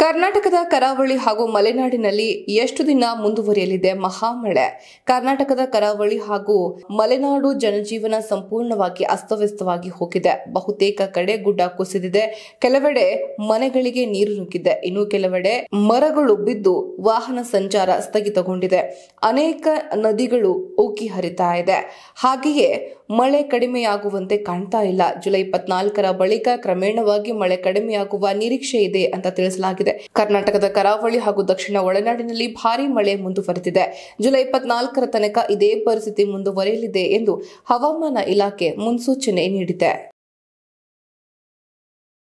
ಕರ್ನಾಟಕದ ಕರಾವಳಿ ಹಾಗೂ ಮಲೆನಾಡಿನಲ್ಲಿ ಎಷ್ಟು ದಿನ ಮುಂದುವರಿಯಲಿದೆ ಮಹಾಮಳೆ ಕರ್ನಾಟಕದ ಕರಾವಳಿ ಹಾಗೂ ಮಲೆನಾಡು ಜನಜೀವನ ಸಂಪೂರ್ಣವಾಗಿ ಅಸ್ತವ್ಯಸ್ತವಾಗಿ ಹೋಗಿದೆ ಬಹುತೇಕ ಕಡೆ ಗುಡ್ಡ ಕುಸಿದಿದೆ ಕೆಲವೆಡೆ ಮನೆಗಳಿಗೆ ನೀರು ನುಗ್ಗಿದೆ ಇನ್ನು ಕೆಲವೆಡೆ ಮರಗಳು ಬಿದ್ದು ವಾಹನ ಸಂಚಾರ ಸ್ಥಗಿತಗೊಂಡಿದೆ ಅನೇಕ ನದಿಗಳು ಉಕ್ಕಿ ಹರಿತಾ ಇದೆ ಹಾಗೆಯೇ ಮಳೆ ಕಡಿಮೆಯಾಗುವಂತೆ ಕಾಣ್ತಾ ಇಲ್ಲ ಜುಲೈ ಇಪ್ಪತ್ನಾಲ್ಕರ ಬಳಿಕ ಕ್ರಮೇಣವಾಗಿ ಮಳೆ ಕಡಿಮೆಯಾಗುವ ನಿರೀಕ್ಷೆ ಇದೆ ಅಂತ ತಿಳಿಸಲಾಗಿದೆ ಕರ್ನಾಟಕದ ಕರಾವಳಿ ಹಾಗೂ ದಕ್ಷಿಣ ಒಳನಾಡಿನಲ್ಲಿ ಭಾರಿ ಮಳೆ ಮುಂದುವರೆದಿದೆ ಜುಲೈ ಇಪ್ಪತ್ನಾಲ್ಕರ ತನಕ ಇದೇ ಪರಿಸ್ಥಿತಿ ಮುಂದುವರೆಯಲಿದೆ ಎಂದು ಹವಾಮಾನ ಇಲಾಖೆ ಮುನ್ಸೂಚನೆ ನೀಡಿದೆ